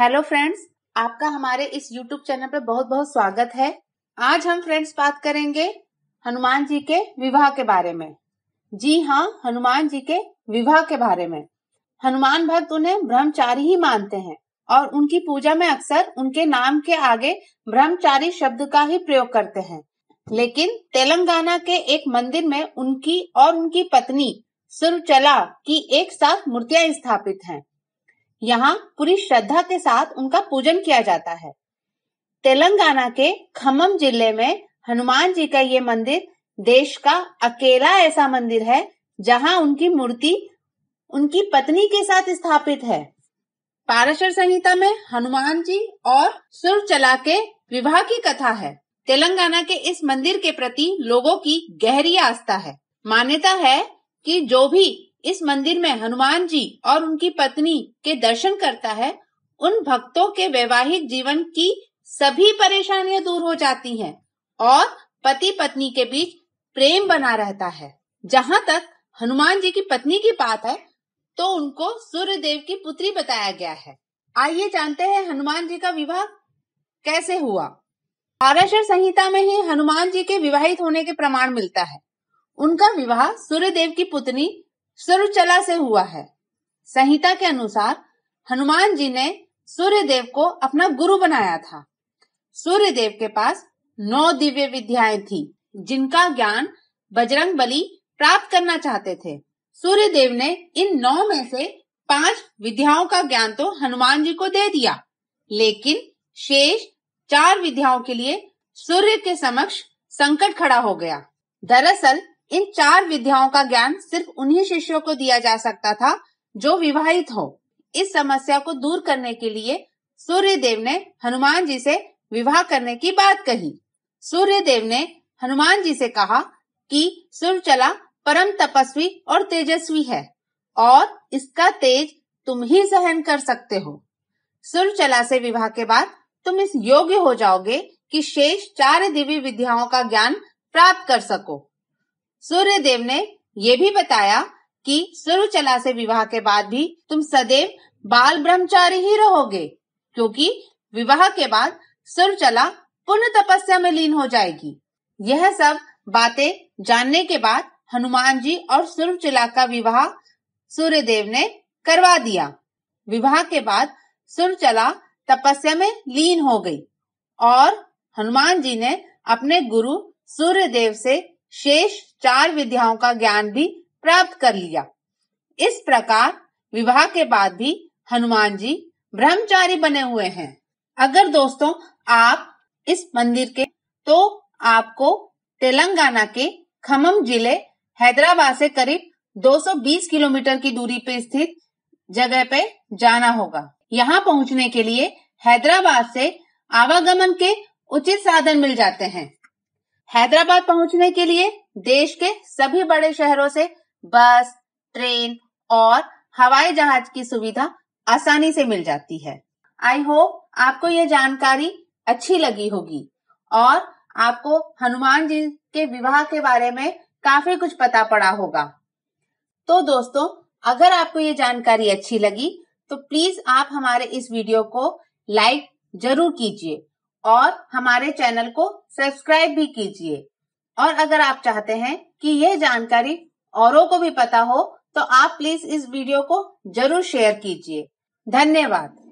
Hello friends आपका हमारे इस यूट्यूब चैनल पर बहुत बहुत स्वागत है आज हम फ्रेंड्स बात करेंगे हनुमान जी के विवाह के बारे में जी हाँ हनुमान जी के विवाह के बारे में हनुमान भक्त उन्हें ब्रह्मचारी ही मानते हैं और उनकी पूजा में अक्सर उनके नाम के आगे ब्रह्मचारी शब्द का ही प्रयोग करते हैं लेकिन तेलंगाना के एक मंदिर में उनकी और उनकी पत्नी सुरचला की एक साथ मूर्तियां स्थापित हैं। यहाँ पूरी श्रद्धा के साथ उनका पूजन किया जाता है तेलंगाना के खम्मम जिले में हनुमान जी का ये मंदिर देश का अकेला ऐसा मंदिर है जहाँ उनकी मूर्ति उनकी पत्नी के साथ स्थापित है पाराशर संहिता में हनुमान जी और सुर चला के विवाह की कथा है तेलंगाना के इस मंदिर के प्रति लोगों की गहरी आस्था है मान्यता है कि जो भी इस मंदिर में हनुमान जी और उनकी पत्नी के दर्शन करता है उन भक्तों के वैवाहिक जीवन की सभी परेशानियां दूर हो जाती हैं और पति पत्नी के बीच प्रेम बना रहता है जहाँ तक हनुमान जी की पत्नी की बात है तो उनको सूर्य देव की पुत्री बताया गया है आइए जानते हैं हनुमान जी का विवाह कैसे हुआ आरक्षर संहिता में ही हनुमान जी के विवाहित होने के प्रमाण मिलता है उनका विवाह सूर्यदेव की पुत्री सुरुचला से हुआ है संहिता के अनुसार हनुमान जी ने सूर्य देव को अपना गुरु बनाया था सूर्य देव के पास नौ दिव्य विद्याएं थी जिनका ज्ञान बजरंग बली प्राप्त करना चाहते थे सूर्य देव ने इन नौ में से पांच विद्याओं का ज्ञान तो हनुमान जी को दे दिया लेकिन शेष चार विद्याओं के लिए सूर्य के समक्ष संकट खड़ा हो गया दरअसल इन चार विद्याओं का ज्ञान सिर्फ उन्हीं शिष्यों को दिया जा सकता था जो विवाहित हो इस समस्या को दूर करने के लिए सूर्य देव ने हनुमान जी से विवाह करने की बात कही सूर्य देव ने हनुमान जी से कहा कि सुरचला परम तपस्वी और तेजस्वी है और इसका तेज तुम ही सहन कर सकते हो सुरचला से विवाह के बाद तुम इस योग्य हो जाओगे कि शेष चार दिव्य विद्याओं का ज्ञान प्राप्त कर सको सूर्यदेव ने यह भी बताया कि सुरुचला से विवाह के बाद भी तुम सदैव बाल ब्रह्मचारी ही रहोगे क्योंकि विवाह के बाद सुरुचला पुनः तपस्या में लीन हो जाएगी यह सब बातें जानने के बाद हनुमान जी और सुरुचला का विवाह सूर्यदेव ने करवा दिया विवाह के बाद सुरचला तपस्या में लीन हो गई और हनुमान जी ने अपने गुरु सूर्यदेव से शेष चार विद्याओं का ज्ञान भी प्राप्त कर लिया इस प्रकार विवाह के बाद भी हनुमान जी ब्रह्मचारी बने हुए हैं अगर दोस्तों आप इस मंदिर के तो आपको तेलंगाना के खमम जिले हैदराबाद से करीब 220 किलोमीटर की दूरी पर स्थित जगह पे जाना होगा यहाँ पहुँचने के लिए हैदराबाद से आवागमन के उचित साधन मिल जाते हैं हैदराबाद पहुंचने के लिए देश के सभी बड़े शहरों से बस ट्रेन और हवाई जहाज की सुविधा आसानी से मिल जाती है आई होप आपको ये जानकारी अच्छी लगी होगी और आपको हनुमान जी के विवाह के बारे में काफी कुछ पता पड़ा होगा तो दोस्तों अगर आपको ये जानकारी अच्छी लगी तो प्लीज आप हमारे इस वीडियो को लाइक जरूर कीजिए और हमारे चैनल को सब्सक्राइब भी कीजिए और अगर आप चाहते हैं कि यह जानकारी औरों को भी पता हो तो आप प्लीज इस वीडियो को जरूर शेयर कीजिए धन्यवाद